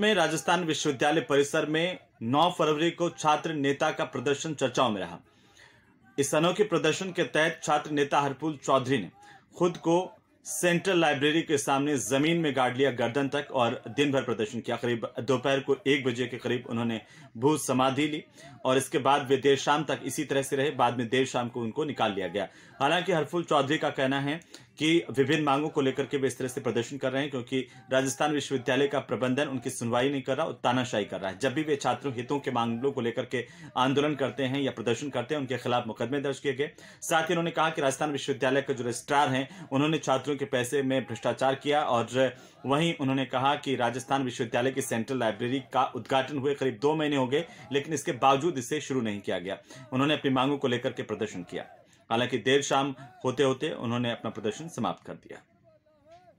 में राजस्थान विश्वविद्यालय परिसर में 9 फरवरी को छात्र नेता का प्रदर्शन चर्चाओं में रहा इस अनोखे प्रदर्शन के तहत छात्र नेता हरपुल चौधरी ने खुद को सेंट्रल लाइब्रेरी के सामने जमीन में गाड़ लिया गर्दन तक और दिन भर प्रदर्शन किया करीब दोपहर को एक बजे के करीब उन्होंने भू समाधि ली और इसके बाद वे देर शाम तक इसी तरह से रहे बाद में देर शाम को उनको निकाल लिया गया हालांकि हरफुल चौधरी का कहना है कि विभिन्न मांगों को लेकर के वे इस तरह से प्रदर्शन कर रहे हैं क्योंकि राजस्थान विश्वविद्यालय का प्रबंधन उनकी सुनवाई नहीं कर रहा और तानाशाही कर रहा है जब भी वे छात्रों हितों के मामलों को लेकर के आंदोलन करते हैं या प्रदर्शन करते हैं उनके खिलाफ मुकदमे दर्ज किए गए साथ ही उन्होंने कहा कि राजस्थान विश्वविद्यालय के जो रजिस्ट्रार हैं उन्होंने छात्रों के पैसे में भ्रष्टाचार किया और वहीं उन्होंने कहा कि राजस्थान विश्वविद्यालय की सेंट्रल लाइब्रेरी का उद्घाटन हुए करीब दो महीने हो गए लेकिन इसके बावजूद इसे शुरू नहीं किया गया उन्होंने अपनी मांगों को लेकर के प्रदर्शन किया हालांकि देर शाम होते होते उन्होंने अपना प्रदर्शन समाप्त कर दिया